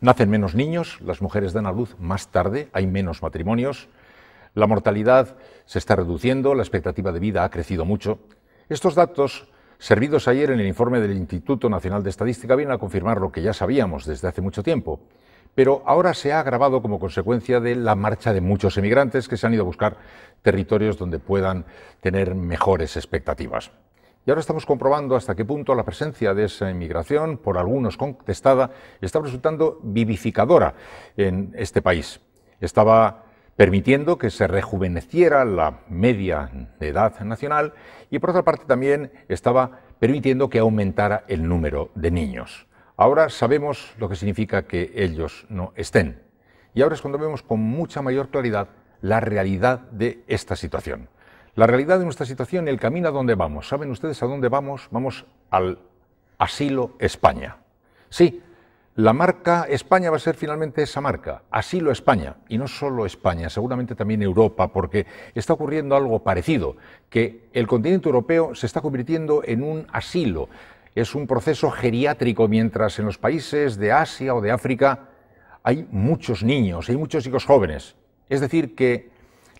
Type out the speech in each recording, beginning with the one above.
Nacen menos niños, las mujeres dan a luz más tarde, hay menos matrimonios, la mortalidad se está reduciendo, la expectativa de vida ha crecido mucho. Estos datos, servidos ayer en el informe del Instituto Nacional de Estadística, vienen a confirmar lo que ya sabíamos desde hace mucho tiempo, pero ahora se ha agravado como consecuencia de la marcha de muchos emigrantes que se han ido a buscar territorios donde puedan tener mejores expectativas. Y ahora estamos comprobando hasta qué punto la presencia de esa inmigración, por algunos contestada, está resultando vivificadora en este país. Estaba permitiendo que se rejuveneciera la media de edad nacional y, por otra parte, también estaba permitiendo que aumentara el número de niños. Ahora sabemos lo que significa que ellos no estén. Y ahora es cuando vemos con mucha mayor claridad la realidad de esta situación. La realidad de nuestra situación, y el camino a dónde vamos. ¿Saben ustedes a dónde vamos? Vamos al asilo España. Sí, la marca España va a ser finalmente esa marca, asilo España, y no solo España, seguramente también Europa, porque está ocurriendo algo parecido, que el continente europeo se está convirtiendo en un asilo. Es un proceso geriátrico, mientras en los países de Asia o de África hay muchos niños, hay muchos chicos jóvenes. Es decir, que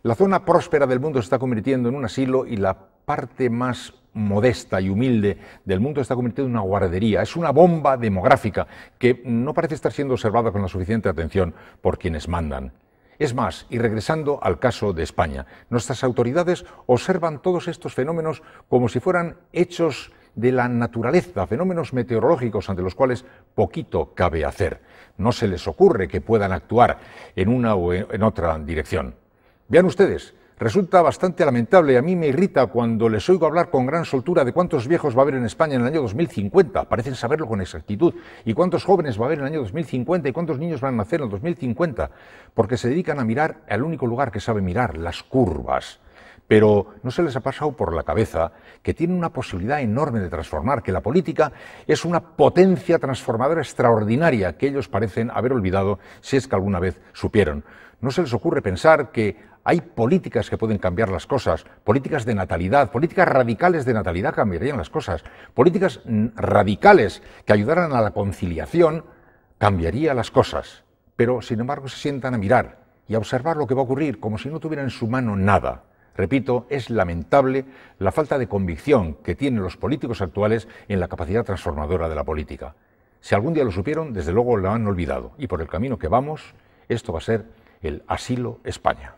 la zona próspera del mundo se está convirtiendo en un asilo y la parte más modesta y humilde del mundo está convirtiendo en una guardería. Es una bomba demográfica que no parece estar siendo observada con la suficiente atención por quienes mandan. Es más, y regresando al caso de España, nuestras autoridades observan todos estos fenómenos como si fueran hechos de la naturaleza, fenómenos meteorológicos ante los cuales poquito cabe hacer. No se les ocurre que puedan actuar en una o en otra dirección. Vean ustedes, resulta bastante lamentable y a mí me irrita cuando les oigo hablar con gran soltura de cuántos viejos va a haber en España en el año 2050. Parecen saberlo con exactitud. Y cuántos jóvenes va a haber en el año 2050 y cuántos niños van a nacer en el 2050. Porque se dedican a mirar al único lugar que sabe mirar, las curvas pero no se les ha pasado por la cabeza que tienen una posibilidad enorme de transformar, que la política es una potencia transformadora extraordinaria que ellos parecen haber olvidado si es que alguna vez supieron. No se les ocurre pensar que hay políticas que pueden cambiar las cosas, políticas de natalidad, políticas radicales de natalidad cambiarían las cosas, políticas radicales que ayudaran a la conciliación cambiaría las cosas, pero sin embargo se sientan a mirar y a observar lo que va a ocurrir como si no tuvieran en su mano nada. Repito, es lamentable la falta de convicción que tienen los políticos actuales en la capacidad transformadora de la política. Si algún día lo supieron, desde luego la han olvidado. Y por el camino que vamos, esto va a ser el asilo España.